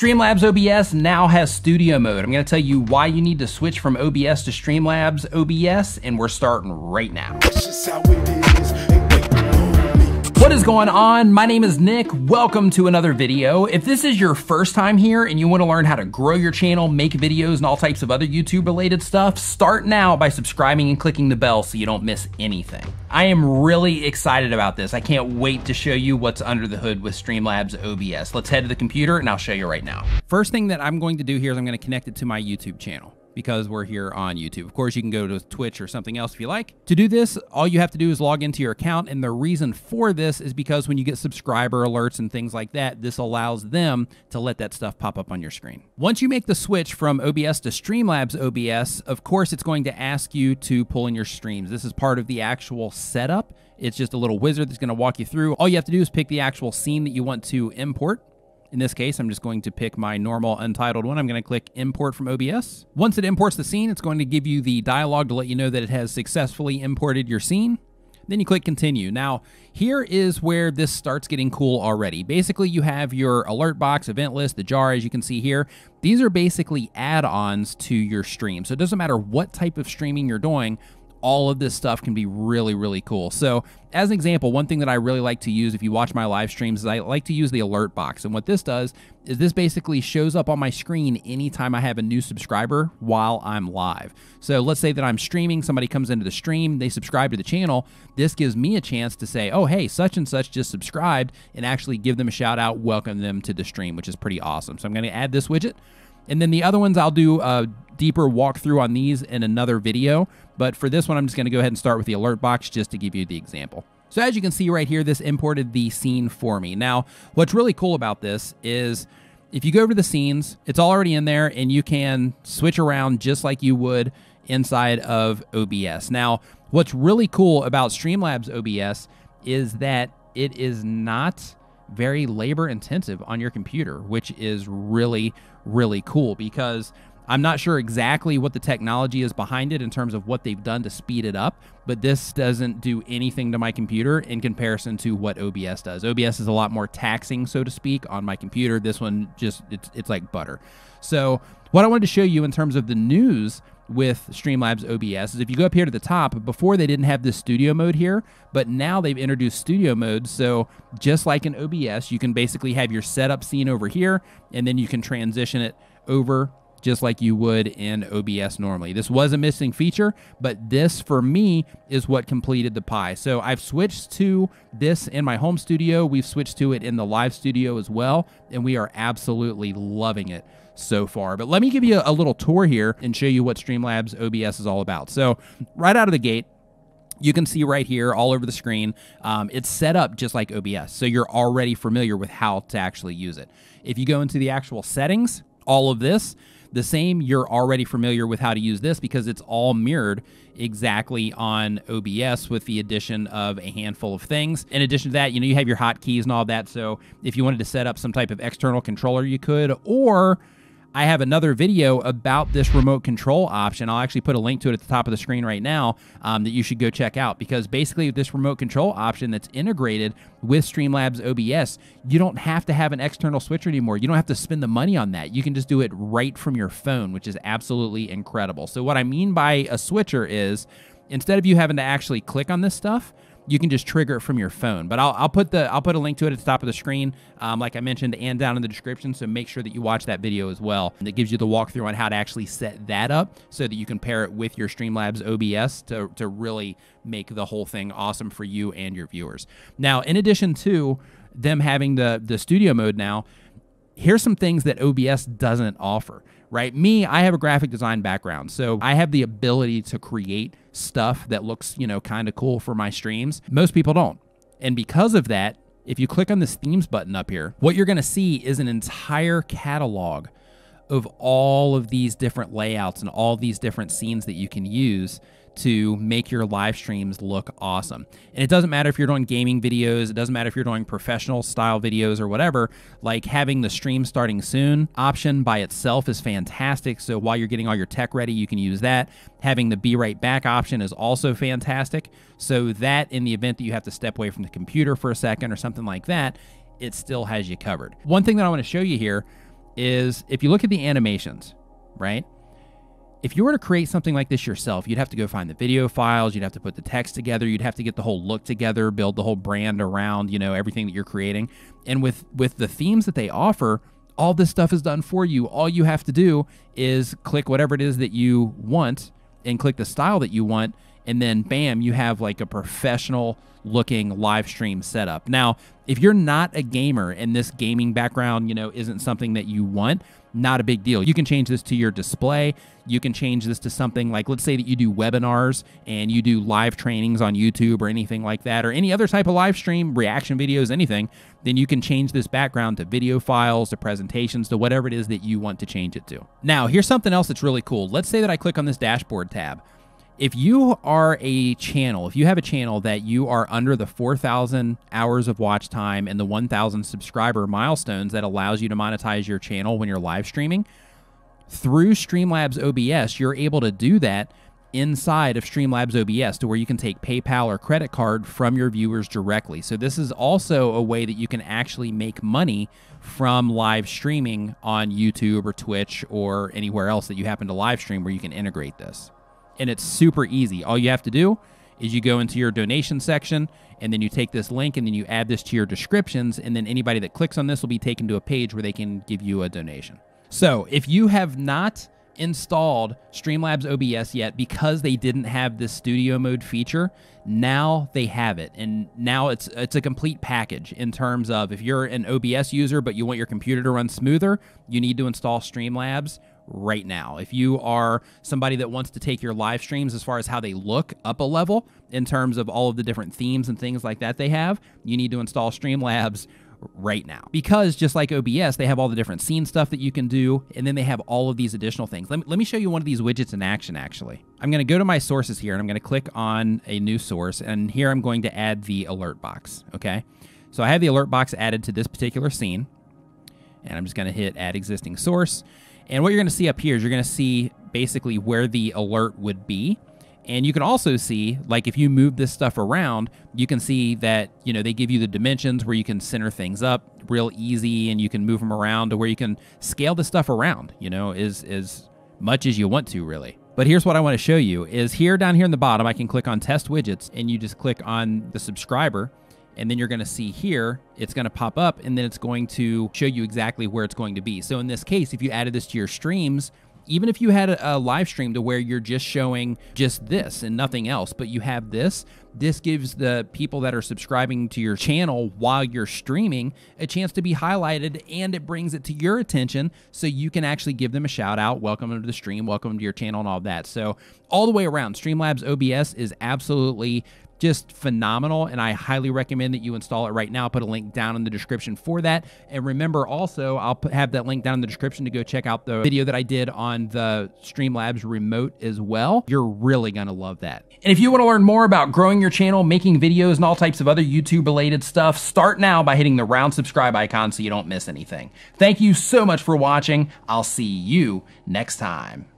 Streamlabs OBS now has studio mode. I'm gonna tell you why you need to switch from OBS to Streamlabs OBS, and we're starting right now is going on? My name is Nick. Welcome to another video. If this is your first time here and you want to learn how to grow your channel, make videos, and all types of other YouTube related stuff, start now by subscribing and clicking the bell so you don't miss anything. I am really excited about this. I can't wait to show you what's under the hood with Streamlabs OBS. Let's head to the computer and I'll show you right now. First thing that I'm going to do here is I'm going to connect it to my YouTube channel because we're here on YouTube. Of course, you can go to Twitch or something else if you like. To do this, all you have to do is log into your account. And the reason for this is because when you get subscriber alerts and things like that, this allows them to let that stuff pop up on your screen. Once you make the switch from OBS to Streamlabs OBS, of course, it's going to ask you to pull in your streams. This is part of the actual setup. It's just a little wizard that's going to walk you through. All you have to do is pick the actual scene that you want to import. In this case, I'm just going to pick my normal untitled one. I'm going to click import from OBS. Once it imports the scene, it's going to give you the dialog to let you know that it has successfully imported your scene. Then you click continue. Now, here is where this starts getting cool already. Basically, you have your alert box, event list, the jar, as you can see here. These are basically add-ons to your stream. So it doesn't matter what type of streaming you're doing, all of this stuff can be really, really cool. So as an example, one thing that I really like to use if you watch my live streams is I like to use the alert box. And what this does is this basically shows up on my screen anytime I have a new subscriber while I'm live. So let's say that I'm streaming, somebody comes into the stream, they subscribe to the channel. This gives me a chance to say, oh, hey, such and such just subscribed and actually give them a shout out, welcome them to the stream, which is pretty awesome. So I'm going to add this widget. And then the other ones I'll do a deeper walkthrough on these in another video. But for this one, I'm just going to go ahead and start with the alert box just to give you the example. So as you can see right here, this imported the scene for me. Now, what's really cool about this is if you go over to the scenes, it's already in there and you can switch around just like you would inside of OBS. Now, what's really cool about Streamlabs OBS is that it is not very labor intensive on your computer, which is really really cool because I'm not sure exactly what the technology is behind it in terms of what they've done to speed it up, but this doesn't do anything to my computer in comparison to what OBS does. OBS is a lot more taxing, so to speak, on my computer. This one just it's it's like butter. So, what I wanted to show you in terms of the news with Streamlabs OBS is if you go up here to the top, before they didn't have this studio mode here, but now they've introduced studio mode. So just like in OBS, you can basically have your setup scene over here, and then you can transition it over just like you would in OBS normally. This was a missing feature, but this for me is what completed the pie. So I've switched to this in my home studio. We've switched to it in the live studio as well, and we are absolutely loving it so far. But let me give you a, little tour here and show you what Streamlabs OBS is all about. So right out of the gate, you can see right here all over the screen, um, it's set up just like OBS. So you're already familiar with how to actually use it. If you go into the actual settings, all of this, the same, you're already familiar with how to use this because it's all mirrored exactly on OBS with the addition of a handful of things. In addition to that, you know, you have your hotkeys and all that. So if you wanted to set up some type of external controller, you could, or I have another video about this remote control option. I'll actually put a link to it at the top of the screen right now um, that you should go check out because basically this remote control option that's integrated with Streamlabs OBS, you don't have to have an external switcher anymore. You don't have to spend the money on that. You can just do it right from your phone, which is absolutely incredible. So what I mean by a switcher is instead of you having to actually click on this stuff, you can just trigger it from your phone. But I'll, I'll put the I'll put a link to it at the top of the screen, um, like I mentioned, and down in the description. So make sure that you watch that video as well. And it gives you the walkthrough on how to actually set that up so that you can pair it with your Streamlabs OBS to, to really make the whole thing awesome for you and your viewers. Now, in addition to them having the the studio mode now, here's some things that OBS doesn't offer, right? Me, I have a graphic design background, so I have the ability to create stuff that looks, you know, kind of cool for my streams. Most people don't. And because of that, if you click on this themes button up here, what you're going to see is an entire catalog of all of these different layouts and all these different scenes that you can use to make your live streams look awesome. And it doesn't matter if you're doing gaming videos, it doesn't matter if you're doing professional style videos or whatever, like having the stream starting soon option by itself is fantastic. So while you're getting all your tech ready, you can use that. Having the be right back option is also fantastic. So that in the event that you have to step away from the computer for a second or something like that, it still has you covered. One thing that I want to show you here is if you look at the animations, right? If you were to create something like this yourself, you'd have to go find the video files, you'd have to put the text together, you'd have to get the whole look together, build the whole brand around, you know, everything that you're creating. And with with the themes that they offer, all this stuff is done for you. All you have to do is click whatever it is that you want and click the style that you want and then bam, you have like a professional looking live stream setup. Now, if you're not a gamer and this gaming background, you know, isn't something that you want, not a big deal. You can change this to your display. You can change this to something like, let's say that you do webinars and you do live trainings on YouTube or anything like that, or any other type of live stream, reaction videos, anything, then you can change this background to video files, to presentations, to whatever it is that you want to change it to. Now, here's something else that's really cool. Let's say that I click on this dashboard tab if you are a channel, if you have a channel that you are under the 4,000 hours of watch time and the 1,000 subscriber milestones that allows you to monetize your channel when you're live streaming, through Streamlabs OBS, you're able to do that inside of Streamlabs OBS to where you can take PayPal or credit card from your viewers directly. So this is also a way that you can actually make money from live streaming on YouTube or Twitch or anywhere else that you happen to live stream where you can integrate this and it's super easy. All you have to do is you go into your donation section and then you take this link and then you add this to your descriptions and then anybody that clicks on this will be taken to a page where they can give you a donation. So if you have not installed Streamlabs OBS yet because they didn't have this studio mode feature, now they have it. And now it's it's a complete package in terms of if you're an OBS user but you want your computer to run smoother, you need to install Streamlabs right now. If you are somebody that wants to take your live streams as far as how they look up a level in terms of all of the different themes and things like that they have, you need to install Streamlabs right now. Because just like OBS, they have all the different scene stuff that you can do, and then they have all of these additional things. Let me, let me show you one of these widgets in action, actually. I'm gonna go to my sources here, and I'm gonna click on a new source, and here I'm going to add the alert box, okay? So I have the alert box added to this particular scene, and I'm just gonna hit add existing source. And what you're going to see up here is you're going to see basically where the alert would be. And you can also see, like if you move this stuff around, you can see that, you know, they give you the dimensions where you can center things up real easy and you can move them around to where you can scale the stuff around, you know, as, as much as you want to really. But here's what I want to show you is here down here in the bottom, I can click on test widgets and you just click on the subscriber and then you're going to see here, it's going to pop up and then it's going to show you exactly where it's going to be. So in this case, if you added this to your streams, even if you had a, a, live stream to where you're just showing just this and nothing else, but you have this, this gives the people that are subscribing to your channel while you're streaming a chance to be highlighted and it brings it to your attention so you can actually give them a shout out, welcome them to the stream, welcome to your channel, and all that. So, all the way around, Streamlabs OBS is absolutely just phenomenal. And I highly recommend that you install it right now. I'll put a link down in the description for that. And remember also, I'll put, have that link down in the description to go check out the video that I did on the Streamlabs remote as well. You're really going to love that. And if you want to learn more about growing your channel, making videos, and all types of other YouTube related stuff, start now by hitting the round subscribe icon so you don't miss anything. Thank you so much for watching. I'll see you next time.